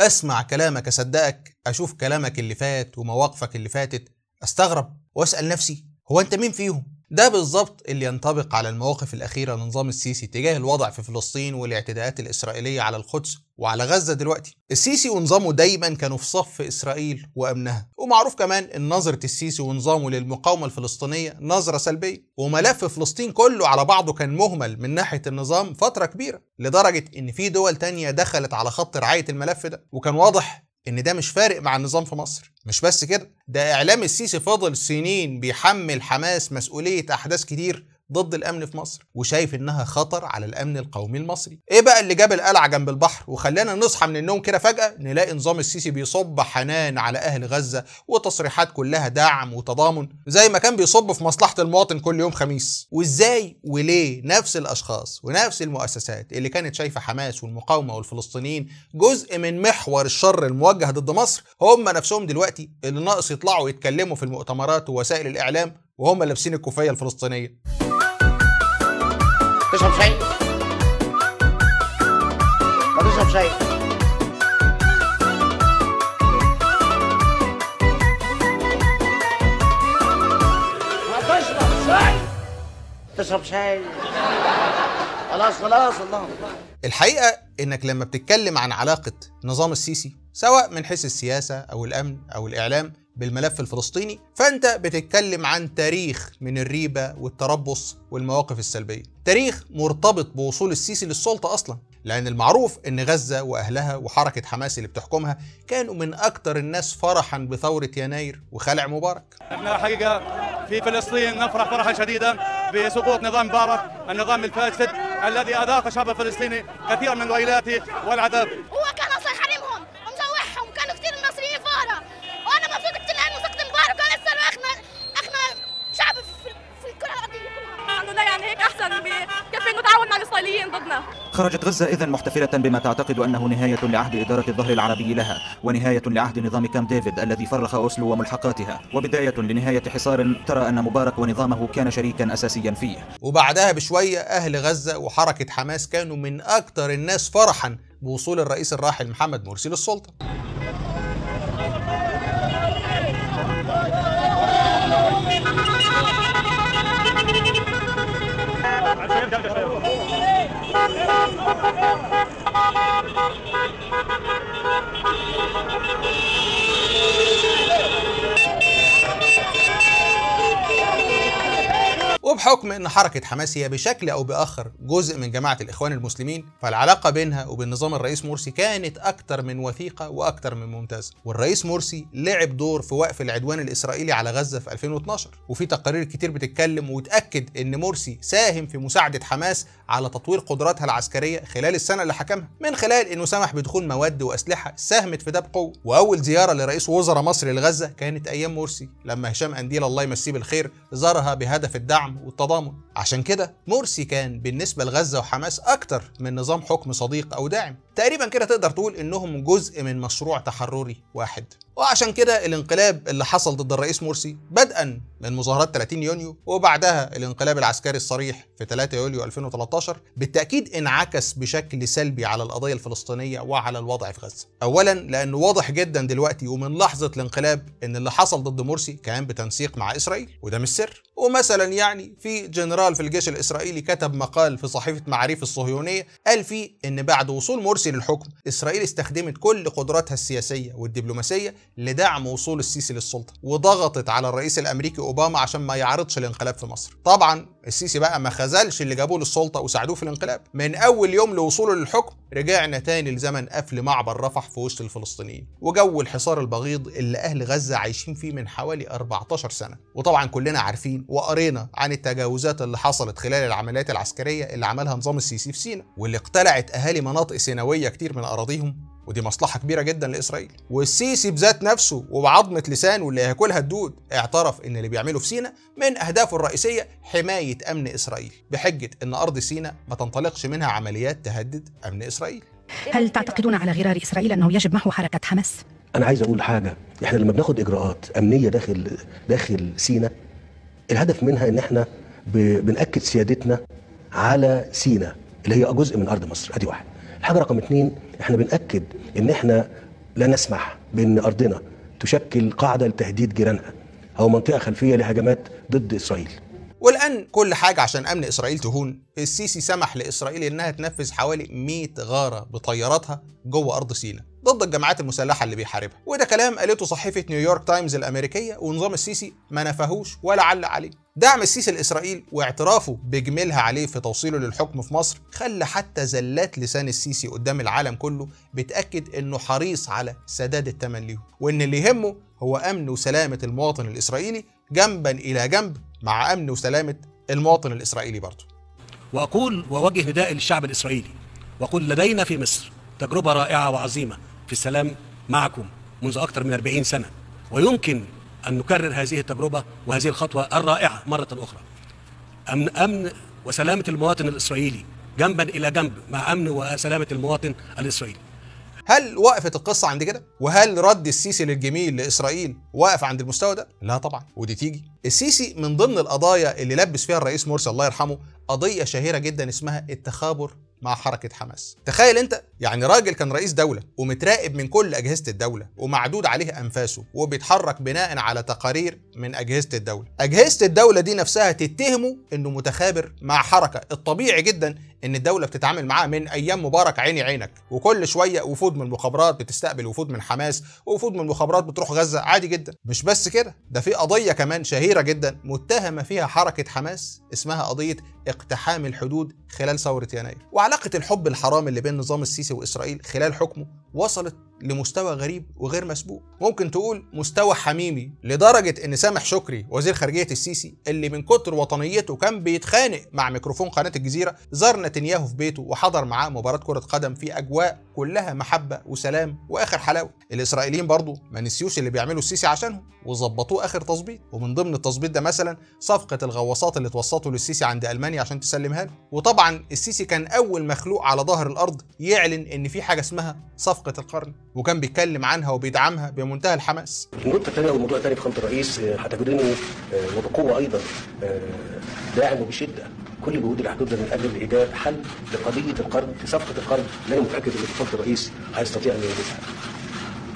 اسمع كلامك اصدقك اشوف كلامك اللي فات ومواقفك اللي فاتت استغرب واسال نفسي هو انت مين فيهم ده بالظبط اللي ينطبق على المواقف الأخيرة لنظام السيسي تجاه الوضع في فلسطين والاعتداءات الإسرائيلية على القدس وعلى غزة دلوقتي السيسي ونظامه دايما كانوا في صف إسرائيل وأمنها ومعروف كمان إن نظرة السيسي ونظامه للمقاومة الفلسطينية نظرة سلبية وملف فلسطين كله على بعضه كان مهمل من ناحية النظام فترة كبيرة لدرجة إن في دول تانية دخلت على خط رعاية الملف ده وكان واضح ان ده مش فارق مع النظام في مصر مش بس كده ده اعلام السيسي فضل سنين بيحمل حماس مسؤوليه احداث كتير ضد الامن في مصر وشايف انها خطر على الامن القومي المصري ايه بقى اللي جاب القلعه جنب البحر وخلانا نصحى من النوم كده فجاه نلاقي نظام السيسي بيصب حنان على اهل غزه وتصريحات كلها دعم وتضامن زي ما كان بيصب في مصلحه المواطن كل يوم خميس وازاي وليه نفس الاشخاص ونفس المؤسسات اللي كانت شايفه حماس والمقاومه والفلسطينيين جزء من محور الشر الموجه ضد مصر هم نفسهم دلوقتي اللي ناقص يطلعوا يتكلموا في المؤتمرات ووسائل الاعلام وهم لابسين الكوفيه الفلسطينيه تشرب شاي ما تشرب شاي ما تشرب شاي تشرب شاي خلاص خلاص الله الحقيقه انك لما بتتكلم عن علاقه نظام السيسي سواء من حيث السياسه او الامن او الاعلام بالملف الفلسطيني فانت بتتكلم عن تاريخ من الريبه والتربص والمواقف السلبيه تاريخ مرتبط بوصول السيسي للسلطه اصلا لان المعروف ان غزه واهلها وحركه حماس اللي بتحكمها كانوا من اكتر الناس فرحا بثوره يناير وخلع مبارك احنا حقيقه في فلسطين نفرح فرحه شديده بسقوط نظام مبارك النظام الفاسد الذي اذاق الشعب الفلسطيني كثيرا من الويلات والعذاب هو كان هيك احسن بكفي انه تعاون مع الاسرائيليين ضدنا خرجت غزة إذا محتفلة بما تعتقد أنه نهاية لعهد إدارة الظهر العربي لها ونهاية لعهد نظام كام ديفيد الذي فرخ أوسلو وملحقاتها وبداية لنهاية حصار ترى أن مبارك ونظامه كان شريكا أساسيا فيه وبعدها بشوية أهل غزة وحركة حماس كانوا من أكثر الناس فرحا بوصول الرئيس الراحل محمد مرسي للسلطة Thank you. وبحكم ان حركه حماس هي بشكل او باخر جزء من جماعه الاخوان المسلمين فالعلاقه بينها وبين نظام الرئيس مرسي كانت اكتر من وثيقه واكتر من ممتازه والرئيس مرسي لعب دور في وقف العدوان الاسرائيلي على غزه في 2012 وفي تقارير كتير بتتكلم وتاكد ان مرسي ساهم في مساعده حماس على تطوير قدراتها العسكريه خلال السنه اللي حكمها من خلال انه سمح بدخول مواد واسلحه ساهمت في ده بقوه واول زياره لرئيس وزراء مصر لغزه كانت ايام مرسي لما هشام انديل الله يمسيه بالخير زارها بهدف الدعم والتضامن عشان كده مرسي كان بالنسبة لغزة وحماس أكتر من نظام حكم صديق أو داعم تقريبا كده تقدر تقول إنهم جزء من مشروع تحرري واحد وعشان كده الانقلاب اللي حصل ضد الرئيس مرسي بدءا من مظاهرات 30 يونيو وبعدها الانقلاب العسكري الصريح في 3 يوليو 2013 بالتأكيد انعكس بشكل سلبي على القضية الفلسطينية وعلى الوضع في غزة أولا لأنه واضح جدا دلوقتي ومن لحظة الانقلاب أن اللي حصل ضد مرسي كان بتنسيق مع إسرائيل وده مش سر ومثلا يعني في جنرال في الجيش الإسرائيلي كتب مقال في صحيفة معاريف الصهيونية قال فيه أن بعد وصول مرسي للحكم إسرائيل استخدمت كل قدراتها السياسية والدبلوماسية لدعم وصول السيسي للسلطه وضغطت على الرئيس الامريكي اوباما عشان ما يعرضش الانقلاب في مصر طبعا السيسي بقى ما خذلش اللي جابوه للسلطه وساعدوه في الانقلاب من اول يوم لوصوله للحكم رجعنا تاني لزمن قفل معبر رفح في وسط الفلسطينيين وجو الحصار البغيض اللي اهل غزه عايشين فيه من حوالي 14 سنه وطبعا كلنا عارفين وقرينا عن التجاوزات اللي حصلت خلال العمليات العسكريه اللي عملها نظام السيسي في سينا واللي اقتلعت اهالي مناطق سيناويه كتير من اراضيهم ودي مصلحة كبيرة جدا لإسرائيل والسيسي بذات نفسه وبعظمة لسانه اللي هياكلها الدود اعترف إن اللي بيعمله في سينا من أهدافه الرئيسية حماية أمن إسرائيل بحجة إن أرض سينا ما تنطلقش منها عمليات تهدد أمن إسرائيل هل تعتقدون على غرار إسرائيل أنه يجب محو حركة حماس؟ أنا عايز أقول حاجة إحنا لما بناخد إجراءات أمنية داخل داخل سينا الهدف منها إن إحنا بنأكد سيادتنا على سينا اللي هي جزء من أرض مصر أدي واحد الحاجة رقم اتنين احنا بنأكد ان احنا لا نسمح بان ارضنا تشكل قاعده لتهديد جيرانها او منطقه خلفيه لهجمات ضد اسرائيل والان كل حاجه عشان امن اسرائيل تهون السيسي سمح لاسرائيل انها تنفذ حوالي 100 غاره بطياراتها جوه ارض سيناء ضد الجماعات المسلحه اللي بيحاربها وده كلام قالته صحيفه نيويورك تايمز الامريكيه ونظام السيسي ما نفهوش ولا علق عليه دعم السيسي لإسرائيل واعترافه بجميلها عليه في توصيله للحكم في مصر خلى حتى زلات لسان السيسي قدام العالم كله بتأكد إنه حريص على سداد الثمن ليهم وإن اللي يهمه هو أمن وسلامة المواطن الإسرائيلي جنبا إلى جنب مع أمن وسلامة المواطن الإسرائيلي برضه وأقول ووجه نداء للشعب الإسرائيلي وأقول لدينا في مصر تجربة رائعة وعظيمة في السلام معكم منذ أكثر من 40 سنة ويمكن أن نكرر هذه التجربة وهذه الخطوة الرائعة مرة أخرى أمن, أمن وسلامة المواطن الإسرائيلي جنبا إلى جنب مع أمن وسلامة المواطن الإسرائيلي هل وقفت القصة عند كده؟ وهل رد السيسي للجميل لإسرائيل واقف عند المستوى ده؟ لا طبعا ودي تيجي السيسي من ضمن القضايا اللي لبس فيها الرئيس مرسي الله يرحمه قضية شهيرة جدا اسمها التخابر مع حركه حماس تخيل انت يعني راجل كان رئيس دوله ومتراقب من كل اجهزه الدوله ومعدود عليه انفاسه وبيتحرك بناء على تقارير من اجهزه الدوله اجهزه الدوله دي نفسها تتهمه انه متخابر مع حركه الطبيعي جدا ان الدوله بتتعامل معاه من ايام مبارك عيني عينك وكل شويه وفود من المخابرات بتستقبل وفود من حماس وفود من المخابرات بتروح غزه عادي جدا مش بس كده ده في قضيه كمان شهيره جدا متهمه فيها حركه حماس اسمها قضيه اقتحام الحدود خلال ثوره يناير وعلاقه الحب الحرام اللي بين نظام السيسي واسرائيل خلال حكمه وصلت لمستوى غريب وغير مسبوق ممكن تقول مستوى حميمي لدرجة ان سامح شكري وزير خارجية السيسي اللي من كتر وطنيته كان بيتخانق مع ميكروفون قناة الجزيرة زار نتنياهو في بيته وحضر معاه مباراة كرة قدم في اجواء كلها محبه وسلام واخر حلاوه الاسرائيليين برضو ما نسيوش اللي بيعملوا السيسي عشانهم وظبطوه اخر تظبيط ومن ضمن التظبيط ده مثلا صفقه الغواصات اللي اتوسطوا للسيسي عند المانيا عشان تسلمها له وطبعا السيسي كان اول مخلوق على ظهر الارض يعلن ان في حاجه اسمها صفقه القرن وكان بيتكلم عنها وبيدعمها بمنتهى الحماس النقطة الثانية والموضوع الثاني في خط الرئيس آه، هتجدني آه، وبقوه ايضا آه، داعم بشدة كل جهود الحدود من اجل ايجاد حل لقضيه القرض في صفقه القرض لا متاكد ان الاتفاق الرئيس هيستطيع ان ينجزها.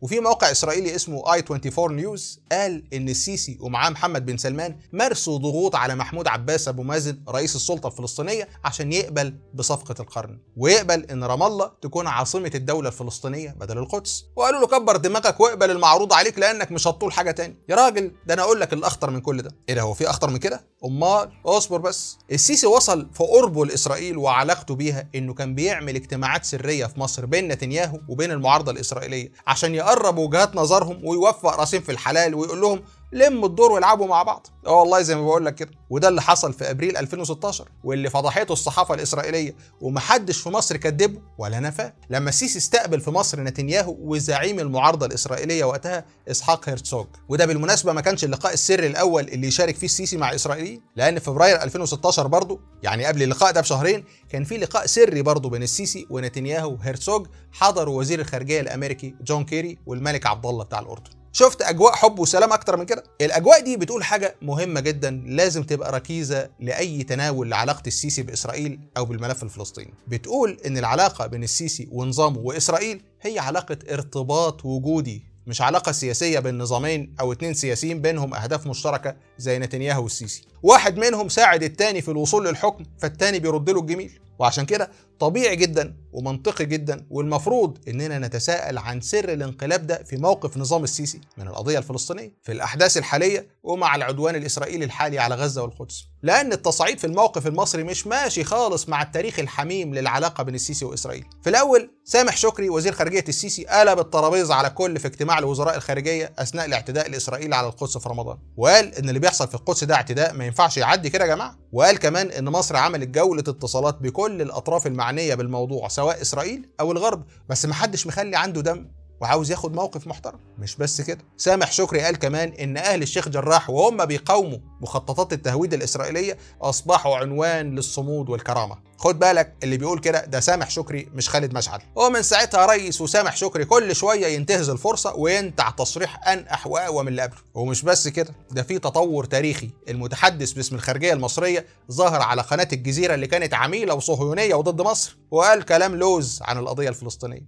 وفي موقع اسرائيلي اسمه اي 24 نيوز قال ان السيسي ومعاه محمد بن سلمان مارسوا ضغوط على محمود عباس ابو مازن رئيس السلطه الفلسطينيه عشان يقبل بصفقه القرن ويقبل ان رام الله تكون عاصمه الدوله الفلسطينيه بدل القدس وقالوا له كبر دماغك واقبل المعروض عليك لانك مش هتطول حاجه تاني يا راجل ده انا اقول لك الاخطر من كل ده ايه ده هو في اخطر من كده امال اصبر بس السيسي وصل في قربه لاسرائيل وعلاقته بيها انه كان بيعمل اجتماعات سريه في مصر بين نتنياهو وبين المعارضه الاسرائيليه عشان يقرب وجهات نظرهم ويوفق راسين في الحلال ويقول لهم لموا الدور والعبوا مع بعض اه والله زي ما بقول لك كده وده اللي حصل في ابريل 2016 واللي فضحته الصحافه الاسرائيليه ومحدش في مصر كذبه ولا نفاه لما السيسي استقبل في مصر نتنياهو وزعيم المعارضه الاسرائيليه وقتها اسحاق هرتسوج وده بالمناسبه ما كانش اللقاء السري الاول اللي يشارك فيه السيسي مع الاسرائيليين لان في فبراير 2016 برضه يعني قبل اللقاء ده بشهرين كان في لقاء سري برضه بين السيسي ونتنياهو وهرتسوج حضر وزير الخارجيه الامريكي جون كيري والملك عبد الله بتاع الاردن شفت اجواء حب وسلام اكتر من كده الاجواء دي بتقول حاجه مهمه جدا لازم تبقى ركيزه لاي تناول لعلاقه السيسي باسرائيل او بالملف الفلسطيني بتقول ان العلاقه بين السيسي ونظامه واسرائيل هي علاقه ارتباط وجودي مش علاقة سياسية بين نظامين أو اتنين سياسيين بينهم أهداف مشتركة زي نتنياهو والسيسي واحد منهم ساعد التاني في الوصول للحكم فالتاني بيرد له الجميل وعشان كده طبيعي جدا ومنطقي جدا والمفروض اننا نتساءل عن سر الانقلاب ده في موقف نظام السيسي من القضيه الفلسطينيه في الاحداث الحاليه ومع العدوان الاسرائيلي الحالي على غزه والقدس لان التصعيد في الموقف المصري مش ماشي خالص مع التاريخ الحميم للعلاقه بين السيسي واسرائيل في الاول سامح شكري وزير خارجيه السيسي قلب الترابيزه على كل في اجتماع الوزراء الخارجيه اثناء الاعتداء الاسرائيلي على القدس في رمضان وقال ان اللي بيحصل في القدس ده اعتداء ما ينفعش يعدي كده يا جماعه وقال كمان ان مصر عملت جوله اتصالات بكل كل الاطراف المعنيه بالموضوع سواء اسرائيل او الغرب بس محدش مخلي عنده دم وعاوز ياخد موقف محترم مش بس كده سامح شكري قال كمان ان اهل الشيخ جراح وهم بيقاوموا مخططات التهويد الاسرائيليه اصبحوا عنوان للصمود والكرامه خد بالك اللي بيقول كده ده سامح شكري مش خالد مشعل ومن ساعتها ريس وسامح شكري كل شويه ينتهز الفرصه وينتع تصريح ان واقوى من اللي قبله ومش بس كده ده في تطور تاريخي المتحدث باسم الخارجيه المصريه ظهر على قناه الجزيره اللي كانت عميله وصهيونيه وضد مصر وقال كلام لوز عن القضيه الفلسطينيه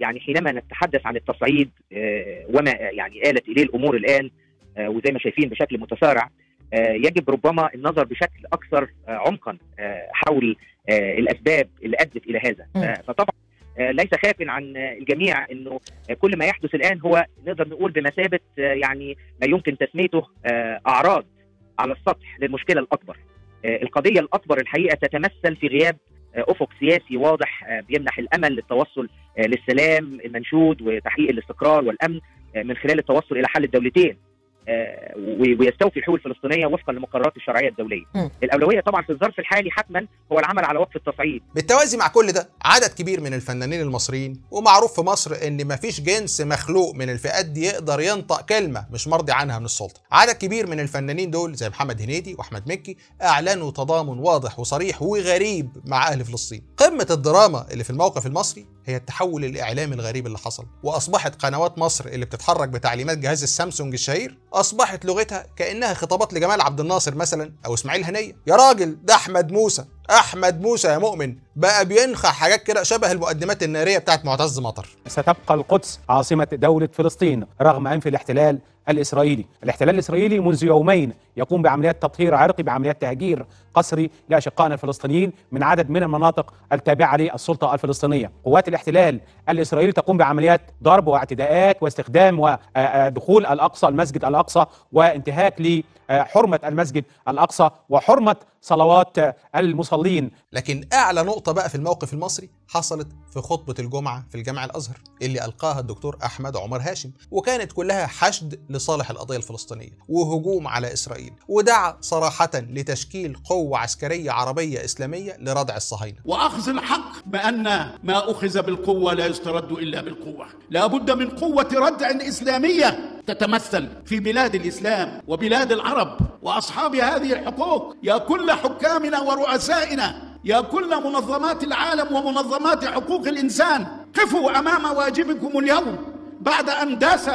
يعني حينما نتحدث عن التصعيد آه، وما يعني آلت اليه الامور الان آه، وزي ما شايفين بشكل متسارع آه، يجب ربما النظر بشكل اكثر عمقا حول آه، الاسباب اللي ادت الى هذا آه، فطبعا آه، ليس خاف عن الجميع انه كل ما يحدث الان هو نقدر نقول بمثابه يعني ما يمكن تسميته اعراض على السطح للمشكله الاكبر. القضيه الاكبر الحقيقه تتمثل في غياب افق سياسي واضح بيمنح الامل للتوصل للسلام المنشود وتحقيق الاستقرار والامن من خلال التوصل الى حل الدولتين آه، ويستوفي الحقوق الفلسطينيه وفقا لمقررات الشرعيه الدوليه. م. الاولويه طبعا في الظرف الحالي حتما هو العمل على وقف التصعيد. بالتوازي مع كل ده عدد كبير من الفنانين المصريين ومعروف في مصر ان مفيش جنس مخلوق من الفئات دي يقدر ينطق كلمه مش مرضي عنها من السلطه. عدد كبير من الفنانين دول زي محمد هنيدي واحمد مكي اعلنوا تضامن واضح وصريح وغريب مع اهل فلسطين. قمه الدراما اللي في الموقف المصري هي التحول الاعلامي الغريب اللي حصل واصبحت قنوات مصر اللي بتتحرك بتعليمات جهاز السامسونج الشهير اصبحت لغتها كانها خطابات لجمال عبد الناصر مثلا او اسماعيل هنيه يا راجل ده احمد موسى احمد موسى يا مؤمن بقى بينخع حاجات كده شبه المقدمات الناريه بتاعت معتز مطر ستبقى القدس عاصمه دوله فلسطين رغم انف الاحتلال الإسرائيلي الاحتلال الإسرائيلي منذ يومين يقوم بعمليات تطهير عرقي بعمليات تهجير قسري لأشقائنا الفلسطينيين من عدد من المناطق التابعة للسلطة الفلسطينية قوات الاحتلال الإسرائيلي تقوم بعمليات ضرب واعتداءات واستخدام ودخول آه، آه، الأقصى المسجد الأقصى وانتهاك لحرمة المسجد الأقصى وحرمة صلوات المصلين لكن أعلى نقطة بقى في الموقف المصري حصلت في خطبة الجمعة في الجامع الأزهر اللي ألقاها الدكتور أحمد عمر هاشم وكانت كلها حشد لصالح القضية الفلسطينية وهجوم على إسرائيل ودعا صراحة لتشكيل قوة عسكرية عربية إسلامية لردع الصهاينة وأخذ الحق بأن ما أخذ بالقوة لا يسترد إلا بالقوة لا بد من قوة ردع إسلامية تتمثل في بلاد الاسلام وبلاد العرب واصحاب هذه الحقوق يا كل حكامنا ورؤسائنا يا كل منظمات العالم ومنظمات حقوق الانسان قفوا امام واجبكم اليوم بعد ان داس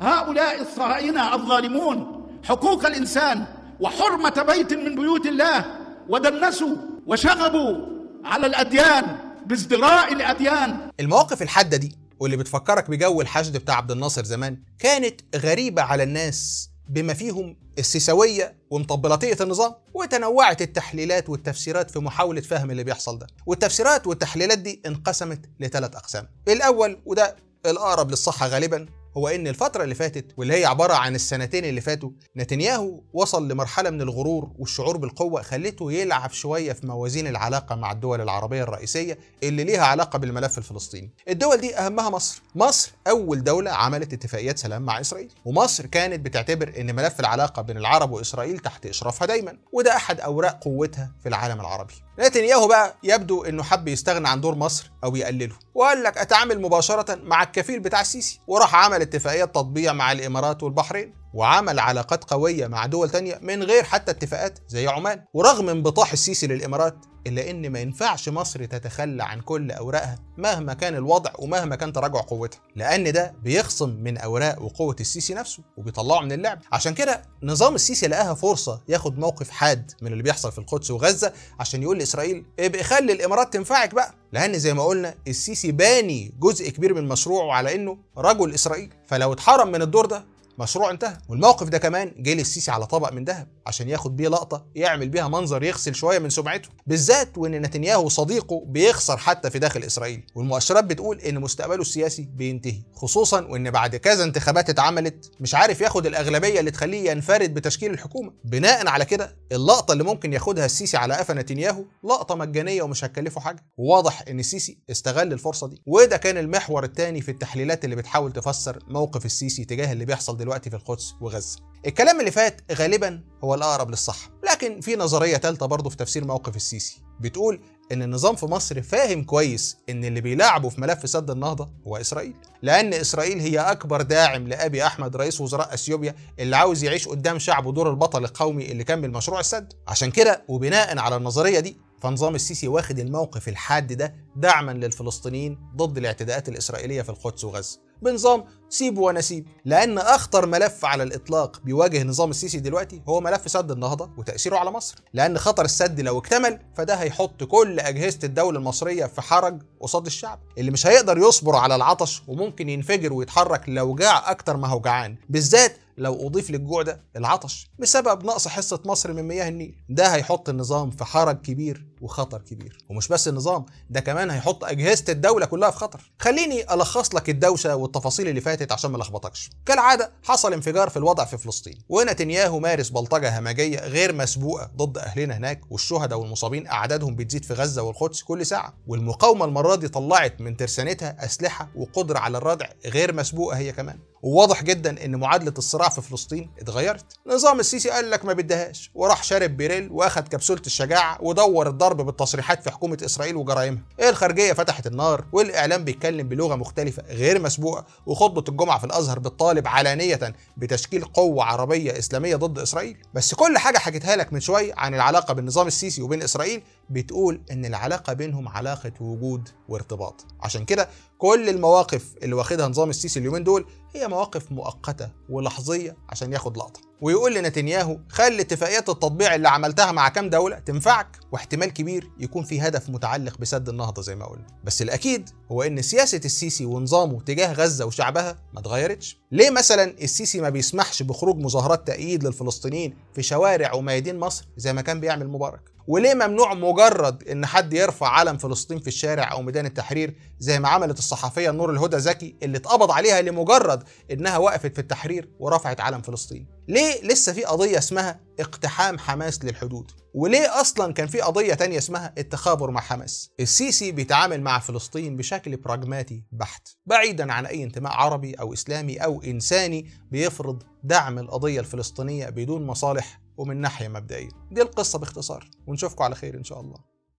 هؤلاء الصهاينه الظالمون حقوق الانسان وحرمه بيت من بيوت الله ودنسوا وشغبوا على الاديان بازدراء الاديان المواقف الحاده دي واللي بتفكرك بجو الحشد بتاع عبد الناصر زمان كانت غريبة على الناس بما فيهم السيساوية ومطبلاتية النظام وتنوعت التحليلات والتفسيرات في محاولة فهم اللي بيحصل ده والتفسيرات والتحليلات دي انقسمت لثلاث أقسام الأول وده الأقرب للصحة غالبا هو ان الفتره اللي فاتت واللي هي عباره عن السنتين اللي فاتوا نتنياهو وصل لمرحله من الغرور والشعور بالقوه خلته يلعب شويه في موازين العلاقه مع الدول العربيه الرئيسيه اللي ليها علاقه بالملف الفلسطيني الدول دي اهمها مصر مصر اول دوله عملت اتفاقيات سلام مع اسرائيل ومصر كانت بتعتبر ان ملف العلاقه بين العرب واسرائيل تحت اشرافها دايما وده احد اوراق قوتها في العالم العربي نتنياهو بقى يبدو انه حب يستغنى عن دور مصر او يقلله وقال لك اتعامل مباشره مع الكفيل بتاع السيسي وراح عمل اتفاقيه تطبيع مع الامارات والبحرين وعمل علاقات قويه مع دول تانية من غير حتى اتفاقات زي عمان ورغم انبطاح السيسي للامارات إلا إن ما ينفعش مصر تتخلى عن كل أوراقها مهما كان الوضع ومهما كان تراجع قوتها لأن ده بيخصم من أوراق وقوة السيسي نفسه وبيطلعه من اللعب عشان كده نظام السيسي لقاها فرصة ياخد موقف حاد من اللي بيحصل في القدس وغزة عشان يقول لإسرائيل ابقى إيه، خلي الإمارات تنفعك بقى لأن زي ما قلنا السيسي باني جزء كبير من مشروعه على إنه رجل إسرائيل فلو اتحرم من الدور ده مشروع انتهى والموقف ده كمان جه للسيسي على طبق من ذهب عشان ياخد بيه لقطه يعمل بيها منظر يغسل شويه من سمعته بالذات وان نتنياهو وصديقه بيخسر حتى في داخل اسرائيل والمؤشرات بتقول ان مستقبله السياسي بينتهي خصوصا وان بعد كذا انتخابات اتعملت مش عارف ياخد الاغلبيه اللي تخليه ينفرد بتشكيل الحكومه بناء على كده اللقطه اللي ممكن ياخدها السيسي على قفا نتنياهو لقطه مجانيه ومش هتكلفه حاجه وواضح ان السيسي استغل الفرصه دي وده كان المحور الثاني في التحليلات اللي بتحاول تفسر موقف السيسي تجاه اللي بيحصل دلوقتي دلوقتي في القدس وغزة الكلام اللي فات غالبا هو الأقرب للصح لكن في نظرية ثالثه برضه في تفسير موقف السيسي بتقول ان النظام في مصر فاهم كويس ان اللي بيلاعبه في ملف سد النهضه هو اسرائيل لان اسرائيل هي اكبر داعم لابي احمد رئيس وزراء اثيوبيا اللي عاوز يعيش قدام شعبه دور البطل القومي اللي كمل مشروع السد عشان كده وبناء على النظريه دي فنظام السيسي واخد الموقف الحاد ده دعما للفلسطينيين ضد الاعتداءات الاسرائيليه في القدس وغزه بنظام سيب ونسيب لان اخطر ملف على الاطلاق بيواجه نظام السيسي دلوقتي هو ملف سد النهضه وتاثيره على مصر لان خطر السد لو اكتمل فده هيحط كل اجهزه الدوله المصريه في حرج قصاد الشعب اللي مش هيقدر يصبر على العطش وممكن ينفجر ويتحرك لو جاع اكتر ما هو جعان بالذات لو أضيف للجوع ده العطش بسبب نقص حصة مصر من مياه النيل ده هيحط النظام في حرج كبير وخطر كبير ومش بس النظام ده كمان هيحط اجهزه الدوله كلها في خطر خليني الخص لك الدوشه والتفاصيل اللي فاتت عشان ما لخبطكش كالعاده حصل انفجار في الوضع في فلسطين ونتنياهو مارس بلطجه همجيه غير مسبوقه ضد اهلنا هناك والشهداء والمصابين اعدادهم بتزيد في غزه والقدس كل ساعه والمقاومه المره دي طلعت من ترسانتها اسلحه وقدره على الردع غير مسبوقه هي كمان وواضح جدا ان معادله الصراع في فلسطين اتغيرت نظام السيسي قال لك ما بدهاش وراح شارب بيريل واخد كبسوله الشجاعه ودور الضرب الضرب بالتصريحات في حكومه اسرائيل وجرائمها إيه الخارجيه فتحت النار والاعلام بيتكلم بلغه مختلفه غير مسبوقه وخطبه الجمعه في الازهر بتطالب علانيه بتشكيل قوه عربيه اسلاميه ضد اسرائيل بس كل حاجه حكيتها لك من شويه عن العلاقه بين السيسي وبين اسرائيل بتقول ان العلاقه بينهم علاقه وجود وارتباط عشان كده كل المواقف اللي واخدها نظام السيسي اليومين دول هي مواقف مؤقته ولحظيه عشان ياخد لقطه ويقول لنتنياهو خلي اتفاقيات التطبيع اللي عملتها مع كام دوله تنفعك واحتمال كبير يكون في هدف متعلق بسد النهضه زي ما قلنا بس الاكيد هو ان سياسه السيسي ونظامه تجاه غزه وشعبها ما اتغيرتش ليه مثلا السيسي ما بيسمحش بخروج مظاهرات تأييد للفلسطينيين في شوارع وميادين مصر زي ما كان بيعمل مبارك وليه ممنوع مجرد ان حد يرفع علم فلسطين في الشارع او ميدان التحرير زي ما عملت الصحفيه نور الهدى زكي اللي اتقبض عليها لمجرد انها وقفت في التحرير ورفعت علم فلسطين ليه لسه في قضيه اسمها اقتحام حماس للحدود وليه اصلا كان في قضيه تانية اسمها التخابر مع حماس السيسي بيتعامل مع فلسطين بشكل براجماتي بحت بعيدا عن اي انتماء عربي او اسلامي او انساني بيفرض دعم القضيه الفلسطينيه بدون مصالح ومن ناحيه مبدئيه دي القصه باختصار ونشوفكم على خير ان شاء الله